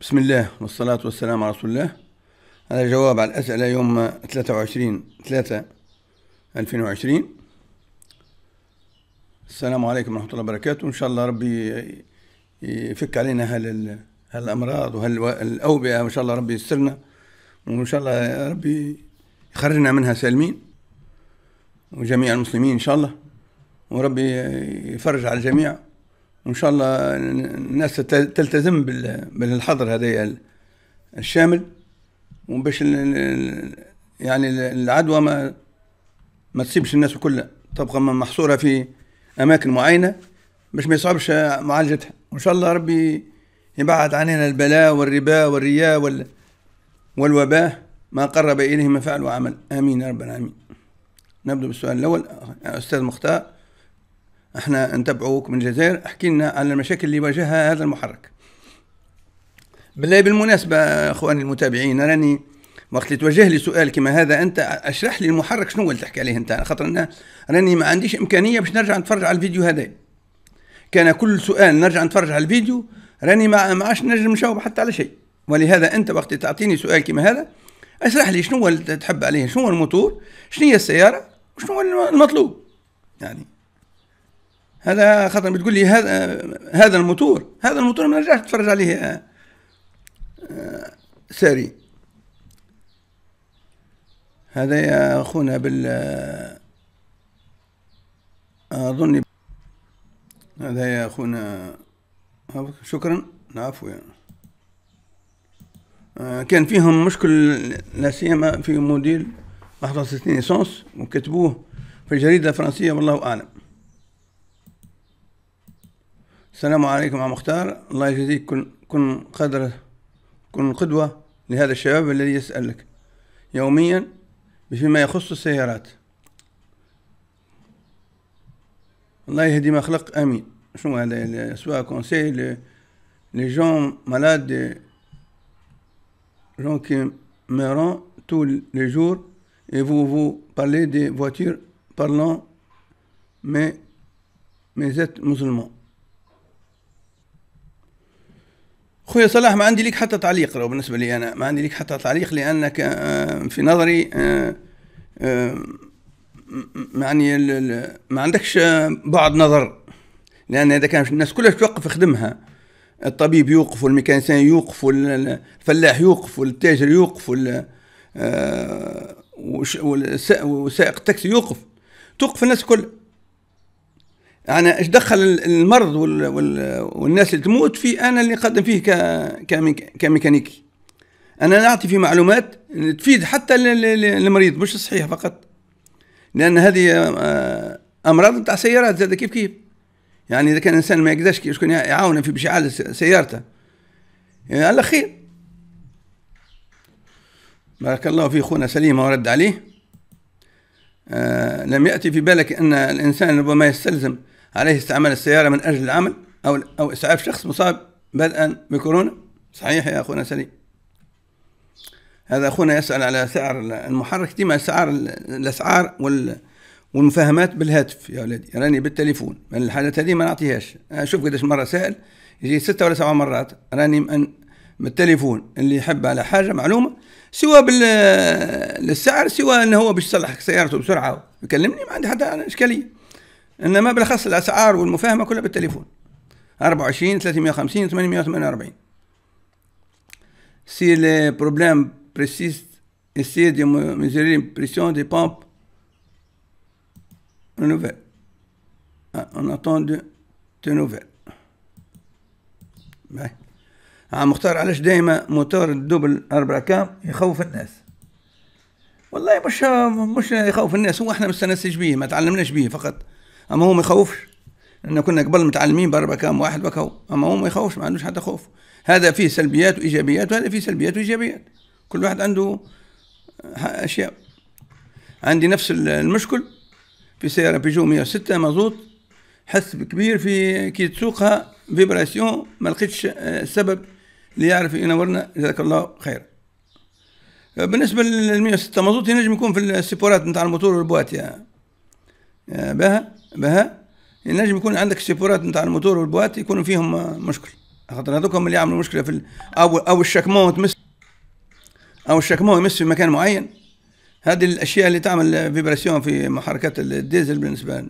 بسم الله والصلاة والسلام على رسول الله هذا جواب على الأسئلة يوم 23 3 2020 السلام عليكم ورحمة الله وبركاته إن شاء الله ربي يفك علينا هال هالأمراض وهالأوبئة وإن شاء الله ربي يسترنا وإن شاء الله ربي يخرجنا منها سالمين وجميع المسلمين إن شاء الله وربي يفرج على الجميع وان شاء الله الناس تلتزم بالحظر هذا الشامل وباش يعني العدوى ما ما تصيبش الناس كلها تبقى محصوره في اماكن معينه باش ما يصعبش معالجتها وان شاء الله ربي يبعد عننا البلاء والربا والرياء وال والوباء ما قرب اليه من فعل وعمل امين يا رب العالمين نبدا بالسؤال الاول استاذ مختار احنا نتبعوك من الجزائر احكي لنا على المشاكل اللي واجهها هذا المحرك بالله بالمناسبة اخواني المتابعين راني وقت اللي توجه لي سؤال كما هذا انت اشرح لي المحرك شنو اللي تحكي عليه انت خاطر انا راني ما عنديش امكانية باش نرجع نتفرج على الفيديو هذا كان كل سؤال نرجع نتفرج على الفيديو راني ما عادش نجم نجاوب حتى على شيء ولهذا انت وقت تعطيني سؤال كما هذا اشرح لي شنو اللي تحب عليه شنو هو الموتور شنو هي السيارة وشنو المطلوب يعني هذا خاطر بتقول لي هذا هذا الموتور هذا الموتور ما نرجعش نتفرج عليه آه، آه، ساري هذا يا اخونا بال آه، اظن هذا يا اخونا شكرا العفو كان فيهم مشكل لا سيما في موديل 61 ليسونس وكتبوه في الجريده الفرنسيه والله اعلم السلام عليكم يا مختار الله يجزيك كن كن قدر كن قدوة لهذا الشباب الذي يسألك يوميا فيما يخص السيارات الله يهدي ما خلق امين شنو هذا سوا كونسي لي جون مالاد جون كي meurent طول les جور et vous vous parlez des voitures parlant mais mais êtes musulmans خويا صلاح ما عندي ليك حتى تعليق لو بالنسبه لي انا ما عندي ليك حتى تعليق لانك آه، في نظري آه، آه، يعني ما عندكش بعد نظر لان اذا كان الناس كلها توقف خدمها الطبيب يوقف والميكانيسيان يوقف والفلاح يوقف والتاجر يوقف والسائق التاكسي يوقف توقف الناس كلها انا ايش دخل المرض والناس اللي تموت في انا اللي نقدم فيه كميكانيكي انا نعطي في معلومات تفيد حتى المريض مش الصحيح فقط لان هذه آه، امراض نتاع سيارات زاد كيف كيف يعني اذا كان الانسان ما يقدرش شكون يعاونه في باش يعالج سيارته يعني على خير بارك الله في اخونا سليم ورد عليه آه لم يأتي في بالك أن الإنسان ربما يستلزم عليه استعمال السيارة من أجل العمل أو أو إسعاف شخص مصاب بدءا بكورونا صحيح يا أخونا سليم هذا أخونا يسأل على سعر المحرك ديما أسعار الأسعار وال والمفاهمات بالهاتف يا ولدي راني بالتليفون من الحالات هذه ما نعطيهاش شوف قداش مرة سائل يجي ستة ولا سبع مرات راني من بالتليفون اللي يحب على حاجة معلومة سواء بالسعر سواء أنه هو باش يصلح سيارته بسرعة يكلمني ما عندي حتى إشكالية انما بالاخص الاسعار والمفاهمه كلها بالتليفون 24 350 848 سي لي بروبليم بريسيست سي دي ميزيري بريسيون دي des نوفيل اون Ah, on attend de, باهي عم مختار علاش دايما موتور الدبل اربع كام يخوف الناس والله مش مش يخوف الناس هو احنا ما استنسناش بيه ما تعلمناش بيه فقط اما هو ما يخوفش لان كنا قبل متعلمين برا كام واحد بكاو اما هو ما يخوفش ما عندوش حتى خوف هذا فيه سلبيات وايجابيات وهذا فيه سلبيات وايجابيات كل واحد عنده اشياء عندي نفس المشكل في سيارة بيجو 106 مازوت حس كبير في كي تسوقها فيبراسيون ما لقيتش السبب آه، اللي يعرف ينورنا جزاك الله خير آه، بالنسبة لل 106 مازوت ينجم يكون في السيبورات نتاع الموتور والبواتي يعني آه، بها بها ينجم يكون عندك السيبورات نتاع الموتور والبوات يكون فيهم آه، مشكل خاطر هذوك اللي يعملوا مشكله في او او الشكمون تمس او الشكمون يمس في مكان معين هذه الاشياء اللي تعمل فيبراسيون في محركات الديزل بالنسبه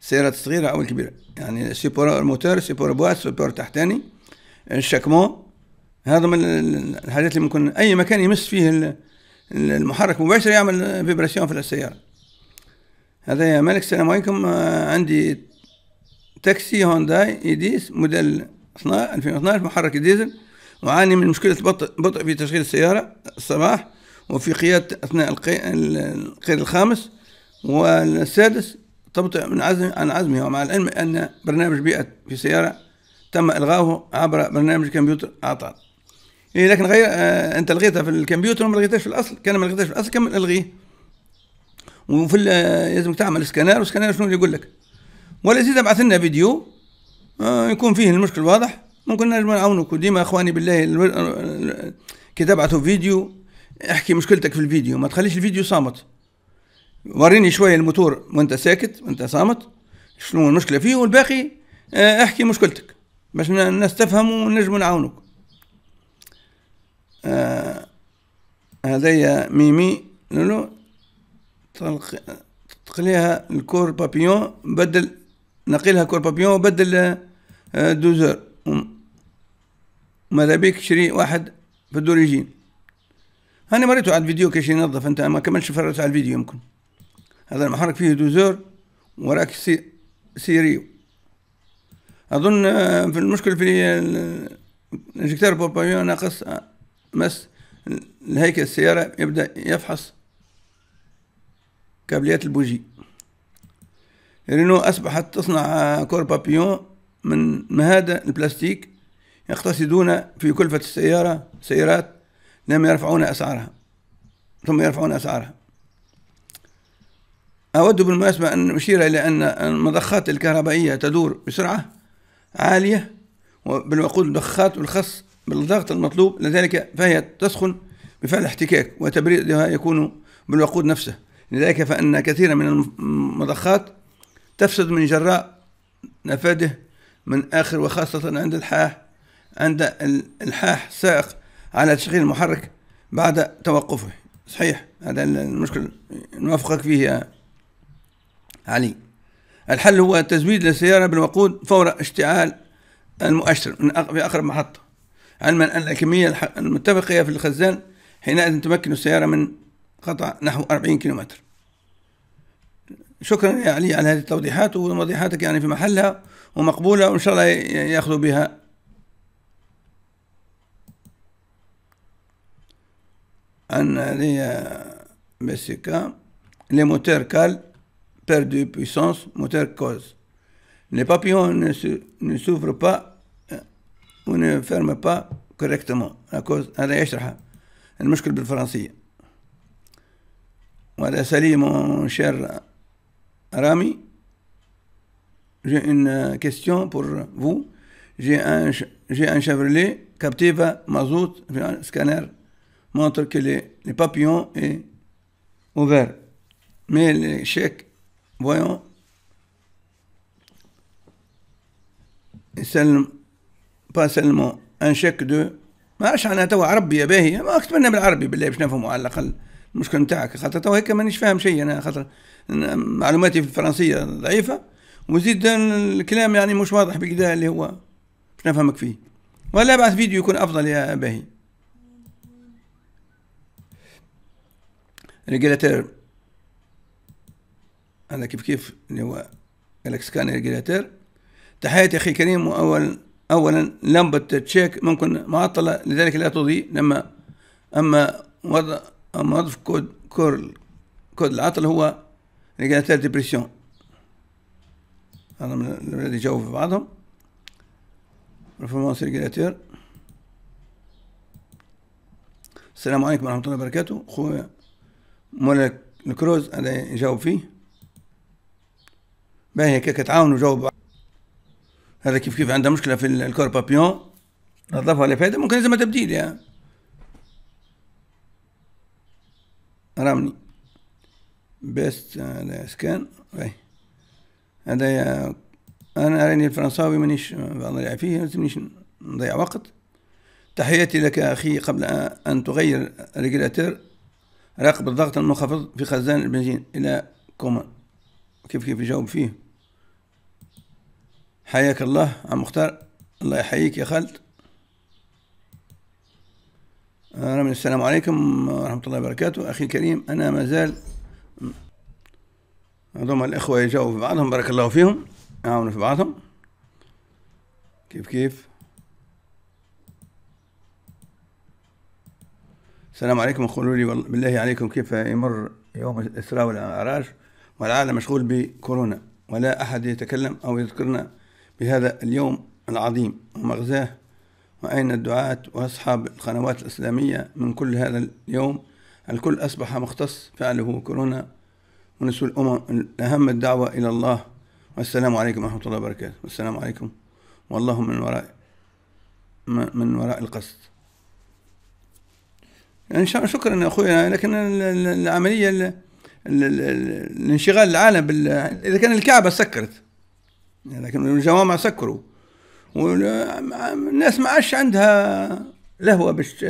للسيارات الصغيره او الكبيره يعني سيبور الموتور سيبور بوات سيبور تحتاني الشكمون هذا من الحاجات اللي ممكن اي مكان يمس فيه المحرك مباشر يعمل فيبراسيون في السياره هذا يا مالك السلام عليكم آه، عندي تاكسي هونداي ايديس موديل 2012 محرك ديزل أعاني من مشكلة بطء, بطء في تشغيل السيارة الصباح وفي قيادة أثناء القيد الخامس والسادس تبطئ من عزم عن عزمي ومع العلم أن برنامج بيئة في سيارة تم إلغائه عبر برنامج كمبيوتر عطل إيه لكن غير آه أنت لغيتها في الكمبيوتر وما لغيتهاش في الأصل كان ما لغيتهاش في الأصل كمل ألغيه وفي لازمك تعمل سكانر وسكانر شنو يقول لك ولا زيد ابعث لنا فيديو آه، يكون فيه المشكل واضح ممكن نجم نعاونك وديما اخواني بالله كي تبعثوا فيديو احكي مشكلتك في الفيديو ما تخليش الفيديو صامت وريني شويه الموتور وانت ساكت وانت صامت شنو المشكله فيه والباقي آه، احكي مشكلتك باش الناس تفهم ونجم نعاونك آه هذايا ميمي لولو تقليها الكور بابيون بدل نقلها كور بابيون وبدل آه، دوزور ماذا بيك شري واحد في الدوريجين انا مريتو على الفيديو كيش ينظف انت ما كملش فرت على الفيديو يمكن هذا المحرك فيه دوزور وراك سي سيريو اظن آه، في المشكل في الإنجكتور بابيون ناقص آه، مس الهيكل السيارة يبدأ يفحص كابليات البوجي رينو يعني أصبحت تصنع كور بابيون من مهادة البلاستيك يقتصدون في كلفة السيارة سيارات لم يرفعون أسعارها ثم يرفعون أسعارها أود بالمناسبة أن أشير إلى أن المضخات الكهربائية تدور بسرعة عالية وبالوقود المضخات والخاص بالضغط المطلوب لذلك فهي تسخن بفعل احتكاك وتبريدها يكون بالوقود نفسه لذلك فإن كثيرا من المضخات تفسد من جراء نفاده من آخر وخاصة عند الحاح عند الحاح سائق على تشغيل المحرك بعد توقفه صحيح هذا المشكل نوافقك فيه يا علي الحل هو تزويد السيارة بالوقود فور اشتعال المؤشر من أقرب محطة علما أن الكمية المتبقية في الخزان حينئذ تمكن السيارة من قطع نحو 40 كيلومتر شكرا يا علي على هذه التوضيحات ووضيحاتك يعني في محلها ومقبولة وإن شاء الله يأخذوا بها أن لي بسيكا لي موتور كال بيردو بويسونس موتور كوز لي بابيون papillons سوفر با s'ouvrent pas euh, ou ne ferment هذا يشرح المشكل بالفرنسية salut mon cher Rami. J'ai une question pour vous. J'ai un, j'ai un Chevrolet Captiva Mazout, j'ai un scanner, montre que les, papillons sont ouverts. Mais les chèques, voyons, pas seulement un chèque de. Je sais en si de faire un arabe, je suis en train de arabe, je suis en train de faire un arabe. المشكل نتاعك خاطر تو هيك مانيش فاهم شيء انا خاطر معلوماتي في الفرنسيه ضعيفه وزيد الكلام يعني مش واضح بكدا اللي هو باش نفهمك فيه ولا بعث فيديو يكون افضل يا باهي ريجيلاتير هذا كيف كيف اللي هو جالكس كان ريجيلاتير تحياتي اخي كريم واول اولا لمبه تشيك ممكن معطله لذلك لا تضيء لما اما وضع اما اضف كود كورل كود العطل هو ريجاتير ديبريسيون هذا من الولاد يجاوبوا في بعضهم برفورمانس ريجاتير السلام عليكم ورحمة الله وبركاته خويا مولانا الكروز هذا يجاوب فيه باهي هكاك تعاونوا جاوب هذا كيف كيف عنده مشكلة في الكور بابيون نظفها لفايدة ممكن لازمها تبديل يعني رامني بيست اسكان آه، اي هذايا انا راني الفرنساوي مانيش بنضيع آه، فيه لازمنيش نضيع وقت تحياتي لك اخي قبل آه، ان تغير ريجيلاتير راقب الضغط المنخفض في خزان البنزين الى كومان كيف كيف يجاوب فيه حياك الله عم مختار الله يحييك يا خالد السلام عليكم ورحمة الله وبركاته أخي الكريم أنا ما زال هذوما الإخوة يجاوبوا في بعضهم بارك الله فيهم يعاونوا في بعضهم كيف كيف السلام عليكم قولوا لي بالله عليكم كيف يمر يوم الإسراء والمعراج والعالم مشغول بكورونا ولا أحد يتكلم أو يذكرنا بهذا اليوم العظيم ومغزاه وأين الدعاة وأصحاب القنوات الإسلامية من كل هذا اليوم الكل أصبح مختص فعله كورونا ونسوا الأمم أهم الدعوة إلى الله والسلام عليكم ورحمة الله وبركاته والسلام عليكم والله من وراء من وراء القصد يعني شكرا يا أخوي لكن العملية الانشغال العالم بال... إذا كان الكعبة سكرت لكن الجوامع سكروا والناس ما عادش عندها لهوه باش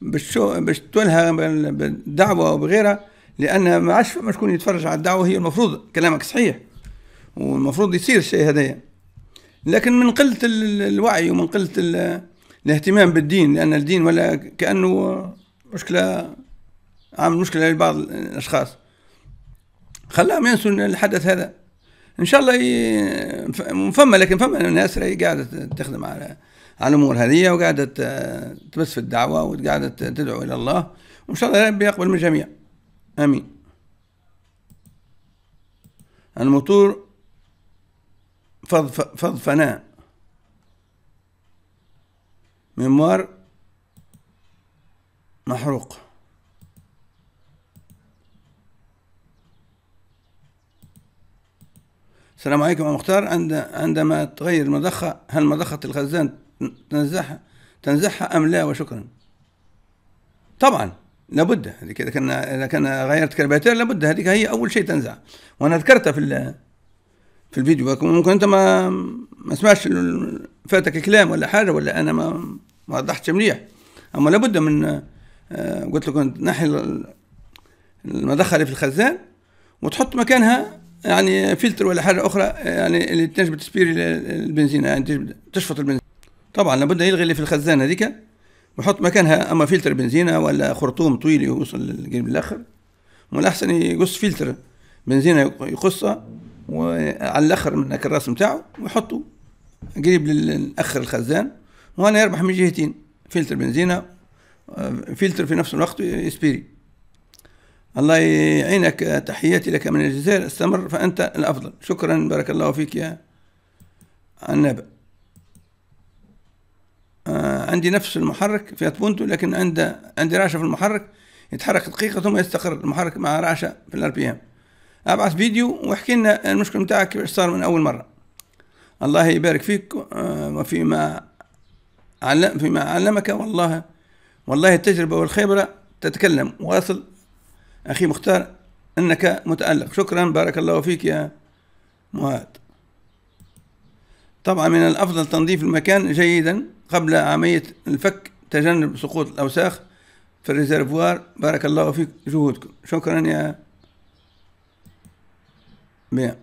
باش باش تولها بالدعوه وبغيرها لان ما عادش فما شكون يتفرج على الدعوه هي المفروض كلامك صحيح والمفروض يصير الشيء هذايا لكن من قله الوعي ومن قله الاهتمام بالدين لان الدين ولا كانه مشكله عامل مشكله لبعض الاشخاص خلاهم ينسوا الحدث هذا ان شاء الله فما لكن فما ناس راهي قاعده تخدم على على الامور هذه وقاعده تبث في الدعوه وقاعده تدعو الى الله وان شاء الله ربي يقبل من الجميع امين المطور فناء ميموار محروق السلام عليكم يا مختار عندما تغير المضخة هل مضخة الخزان تنزحها تنزحها أم لا وشكرا طبعا لابد هذيك اذا كان اذا كان غيرت كرباتير لابد هذيك هي اول شيء تنزع وانا ذكرتها في في الفيديو ممكن انت ما ما سمعتش فاتك الكلام ولا حاجه ولا انا ما ما وضحتش مليح اما لابد من آه، قلت لكم تنحي المضخه اللي في الخزان وتحط مكانها يعني فلتر ولا حاجه اخرى يعني اللي تنجم تسبيري البنزين يعني تشفط البنزين طبعا لابد يلغي اللي في الخزان هذيك ويحط مكانها اما فلتر بنزينه ولا خرطوم طويل يوصل للجيب الاخر من الاحسن يقص فلتر بنزينه يقصه وعلى الاخر من الراس نتاعو ويحطه قريب للاخر الخزان وهنا يربح من جهتين فلتر بنزينه آه، فلتر في نفس الوقت اسبيري الله يعينك تحياتي لك من الجزائر استمر فأنت الأفضل شكرا بارك الله فيك يا النبأ آه عندي نفس المحرك في أتبونتو لكن عند عندي رعشة في المحرك يتحرك دقيقة ثم يستقر المحرك مع رعشة في الار بي ام ابعث فيديو واحكي لنا المشكلة نتاعك كيفاش صار من أول مرة الله يبارك فيك آه، وفيما علم فيما علمك والله والله التجربة والخبرة تتكلم واصل أخي مختار أنك متألق شكرا بارك الله فيك يا مهاد طبعا من الأفضل تنظيف المكان جيدا قبل عملية الفك تجنب سقوط الأوساخ في الريزرفوار بارك الله فيك جهودكم شكرا يا بيع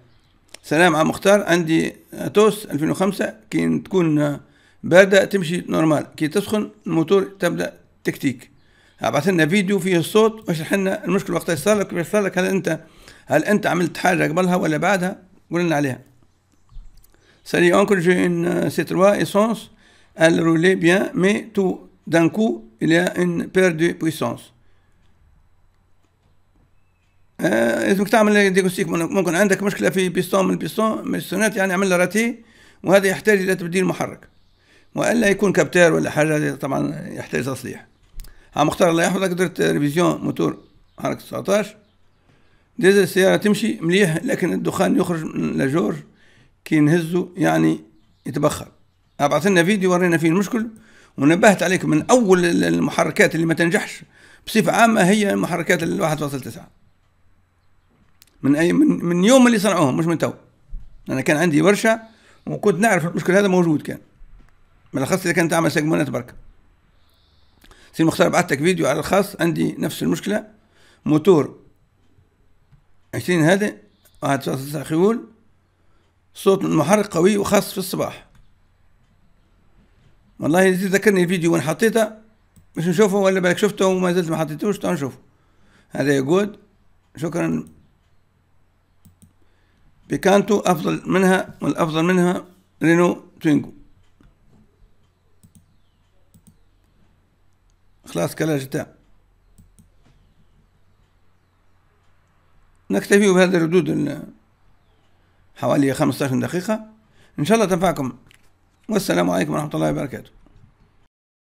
سلام على مختار عندي توس 2005 كي تكون باردة تمشي نورمال كي تسخن الموتور تبدأ تكتيك ابعث لنا فيديو فيه الصوت واشرح لنا المشكله وقت يصير لك يصير لك هل انت هل انت عملت حاجه قبلها ولا بعدها قول لنا عليها سالي encouragé une C3 essence elle roulait bien mais tout d'un coup il y a une perte de puissance تعمل ديكوستيك ممكن عندك مشكله في بيستون من البيستون من يعني عمل راتي وهذا يحتاج الى تبديل محرك والا يكون كابتير ولا حاجه طبعا يحتاج تصليح ها مختار الله يحفظك درت ريفيزيون موتور حركة 19 ديزل السيارة تمشي مليح لكن الدخان يخرج من لاجور كي نهزو يعني يتبخر أبعث لنا فيديو ورينا فيه المشكل ونبهت عليك من أول المحركات اللي ما تنجحش بصفة عامة هي محركات ال 1.9 من أي من, من يوم اللي صنعوهم مش من تو أنا كان عندي ورشة وكنت نعرف المشكل هذا موجود كان بالأخص إذا كانت تعمل سيجمونات بركه سي مختار بعثت لك فيديو على الخاص عندي نفس المشكله موتور عشرين هذا واحد تسعة خيول صوت المحرك قوي وخاص في الصباح والله ذكرني الفيديو وين حطيته باش نشوفه ولا بالك شفته وما زلت ما حطيتوش تو نشوفه هذا يقول شكرا بيكانتو افضل منها والافضل منها رينو توينجو خلاص كلاجتان نكتفي بهذه الردود حوالي 15 دقيقة إن شاء الله تنفعكم والسلام عليكم ورحمة الله وبركاته